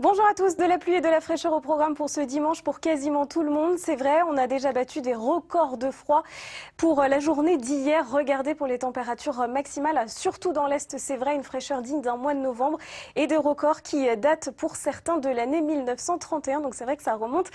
Bonjour à tous, de la pluie et de la fraîcheur au programme pour ce dimanche pour quasiment tout le monde. C'est vrai, on a déjà battu des records de froid pour la journée d'hier. Regardez pour les températures maximales, surtout dans l'Est, c'est vrai, une fraîcheur digne d'un mois de novembre et des records qui datent pour certains de l'année 1931. Donc c'est vrai que ça remonte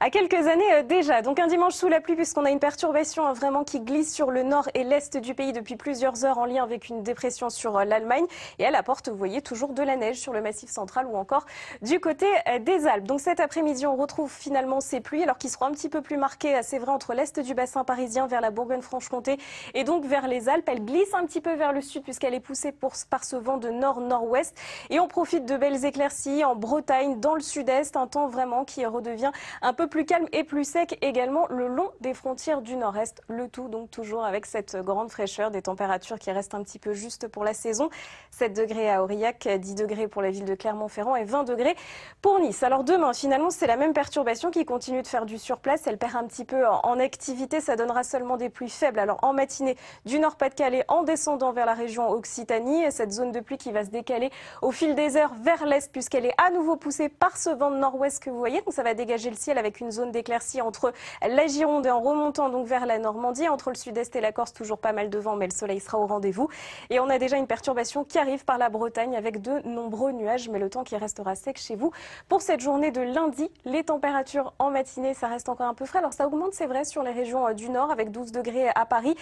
à quelques années déjà. Donc un dimanche sous la pluie puisqu'on a une perturbation hein, vraiment qui glisse sur le nord et l'Est du pays depuis plusieurs heures en lien avec une dépression sur l'Allemagne. Et elle apporte, vous voyez, toujours de la neige sur le massif central ou encore du du côté euh, des Alpes. Donc cet après-midi, on retrouve finalement ces pluies, alors qu'ils seront un petit peu plus marquées, euh, c'est vrai, entre l'est du bassin parisien vers la Bourgogne-Franche-Comté et donc vers les Alpes. Elle glisse un petit peu vers le sud puisqu'elle est poussée par ce vent de nord-nord-ouest. Et on profite de belles éclaircies en Bretagne, dans le sud-est, un temps vraiment qui redevient un peu plus calme et plus sec également le long des frontières du nord-est. Le tout donc toujours avec cette grande fraîcheur, des températures qui restent un petit peu juste pour la saison. 7 degrés à Aurillac, 10 degrés pour la ville de Clermont-Ferrand et 20 degrés pour Nice, alors demain, finalement, c'est la même perturbation qui continue de faire du surplace. Elle perd un petit peu en, activité. Ça donnera seulement des pluies faibles. Alors en matinée, du Nord-Pas-de-Calais en descendant vers la région Occitanie. cette zone de pluie qui va se décaler au fil des heures vers l'est, puisqu'elle est à nouveau poussée par ce vent de nord-ouest que vous voyez. Donc ça va dégager le ciel avec une zone d'éclaircie entre la Gironde et en remontant donc vers la Normandie. Entre le sud-est et la Corse, toujours pas mal de vent, mais le soleil sera au rendez-vous. Et on a déjà une perturbation qui arrive par la Bretagne avec de nombreux nuages, mais le temps qui restera sec chez vous. Pour cette journée de lundi, les températures en matinée, ça reste encore un peu frais. Alors ça augmente, c'est vrai, sur les régions euh, du nord avec 12 degrés à Paris.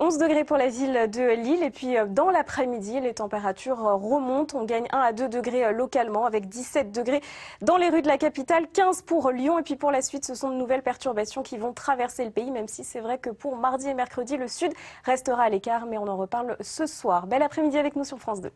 11 euh, degrés pour la ville de Lille. Et puis euh, dans l'après-midi, les températures remontent. On gagne 1 à 2 degrés localement avec 17 degrés dans les rues de la capitale, 15 pour Lyon. Et puis pour la suite, ce sont de nouvelles perturbations qui vont traverser le pays, même si c'est vrai que pour mardi et mercredi, le sud restera à l'écart. Mais on en reparle ce soir. Bel après-midi avec nous sur France 2.